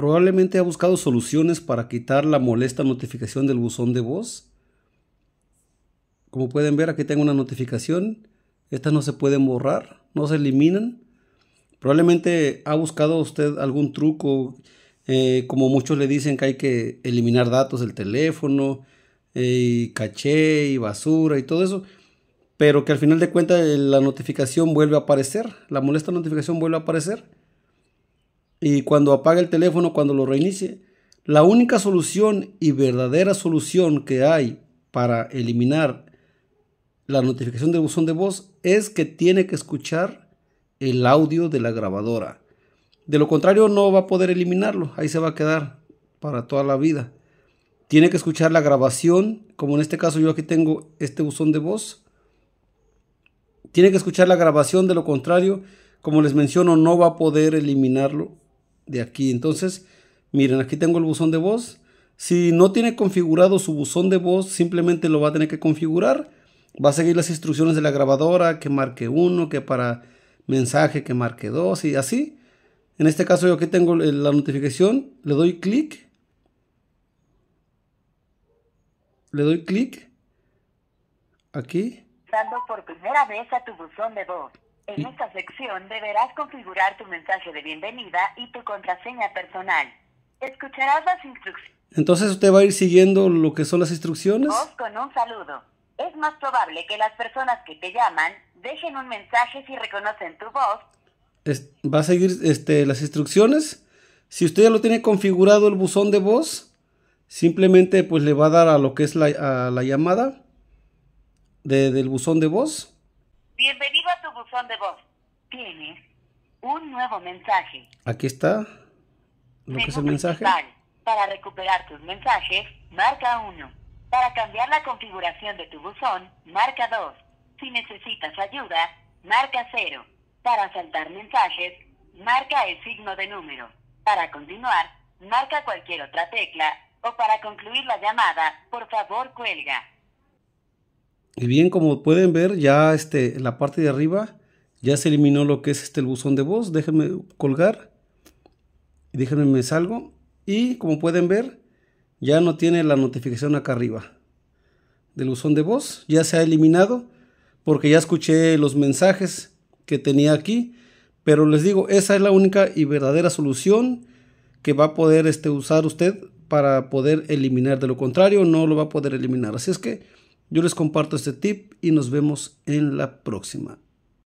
Probablemente ha buscado soluciones para quitar la molesta notificación del buzón de voz. Como pueden ver, aquí tengo una notificación. Estas no se pueden borrar, no se eliminan. Probablemente ha buscado usted algún truco, eh, como muchos le dicen que hay que eliminar datos del teléfono, eh, caché y basura y todo eso, pero que al final de cuentas eh, la notificación vuelve a aparecer, la molesta notificación vuelve a aparecer y cuando apague el teléfono, cuando lo reinicie, la única solución y verdadera solución que hay para eliminar la notificación del buzón de voz es que tiene que escuchar el audio de la grabadora. De lo contrario no va a poder eliminarlo, ahí se va a quedar para toda la vida. Tiene que escuchar la grabación, como en este caso yo aquí tengo este buzón de voz. Tiene que escuchar la grabación, de lo contrario, como les menciono, no va a poder eliminarlo de aquí. Entonces, miren, aquí tengo el buzón de voz. Si no tiene configurado su buzón de voz, simplemente lo va a tener que configurar. Va a seguir las instrucciones de la grabadora, que marque uno, que para mensaje, que marque dos y así. En este caso yo aquí tengo la notificación, le doy clic. Le doy clic. Aquí. por primera vez a tu buzón de voz. En esta sección deberás configurar tu mensaje de bienvenida y tu contraseña personal. Escucharás las instrucciones. Entonces usted va a ir siguiendo lo que son las instrucciones. Voz con un saludo. Es más probable que las personas que te llaman dejen un mensaje si reconocen tu voz. va a seguir este, las instrucciones. Si usted ya lo tiene configurado el buzón de voz, simplemente pues le va a dar a lo que es la, a la llamada de, del buzón de voz. Bienvenido buzón de voz. Tienes un nuevo mensaje. Aquí está lo que es el mensaje. Para recuperar tus mensajes, marca 1. Para cambiar la configuración de tu buzón, marca 2. Si necesitas ayuda, marca 0. Para saltar mensajes, marca el signo de número. Para continuar, marca cualquier otra tecla o para concluir la llamada, por favor cuelga. Y bien, como pueden ver, ya este, la parte de arriba ya se eliminó lo que es este el buzón de voz. Déjenme colgar. Déjenme me salgo. Y como pueden ver, ya no tiene la notificación acá arriba del buzón de voz. Ya se ha eliminado porque ya escuché los mensajes que tenía aquí. Pero les digo, esa es la única y verdadera solución que va a poder este, usar usted para poder eliminar. De lo contrario, no lo va a poder eliminar. Así es que yo les comparto este tip y nos vemos en la próxima.